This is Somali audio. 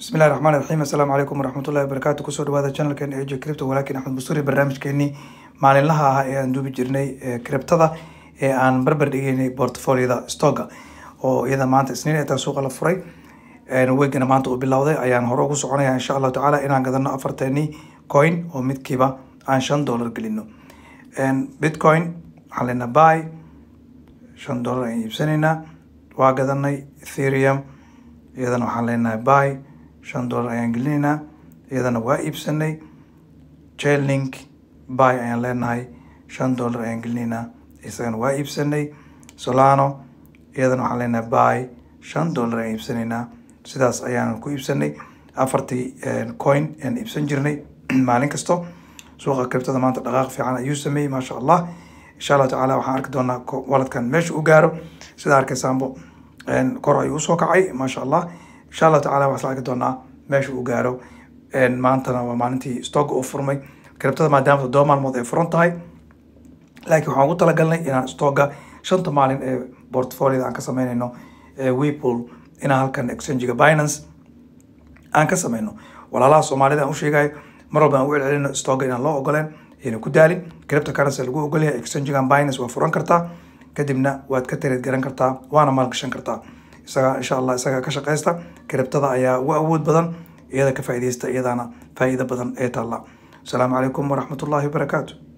bismillahi raxmaan raxiim assalaamu calaykum waraxmatullahi wabarakaatu kusoo dhawaada channelkeen eje cripto walaakin axmed musturi barnaamijkeenii maalinlaha ah ee aan duubi jirnay eh, criptada ee aan barbar dhigeynay portfolioda stoga oo iyada maanta isniin intaan suuqa la furay eh, weygana maanta uu bilowday ayaan hore ugu soconaya insha allahu tacaala inaan gadano afarteenii coin oo midkiiba aan shan dollar gelino bitcoin waxaan leenaa by shan dollar ayaan iibsanaynaa waa gadanay etherium iyadana waxaan leenahay by shan dollar ayaan gelinaynaa iyadana waa iibsanay chainlink buy ayaan leenahay shan dollar ayaan gelinaynaa isagana waa iibsanay solano iyadana waxaan leenahay buy shan dollar ayaan iibsanaynaa sidaas ayaan ku iibsanay afartii eh, coin ayaan iibsan jirnay maalin kasto suuqa kribtada maanta dhaqaaq fiican ayuu sameeyey maasha allah insha allah tacaala waxaan arki doonaa waladkan meesha u gaaro sidaa arkaysaan eh, kor ayuu usoo kacay maasha allah insha allah tacala waa isla arki doonaa meesha uu gaaro maantana waa maalintii stoga uu furmay kribtada maadaama toddoba maalmood ay furan tahay laakiin waxaan ugu talagalnay inaan stoga shanta maalin ee portfolioda aan ka sameynayno wepool inaan halkan exchangiga binance aan ka samayno walaalaha soomaalida aan u sheegayo mar walba aan u celcelino stoga inaan loo ogoleen ayna ku daalin cripto currency lagu ogolyahay exchangigan binance waa furan kartaa kadibna waad ka tareed garan kartaa waana maalgashan kartaa isagaa insha allah isagaa ka shaqeysta kiribtada ayaa ugu awood badan iyada ka faa'iidaysta iyadaana faa'iido badan ee taalla asalaamu calaykum waraxmatullaahi wabarakaatu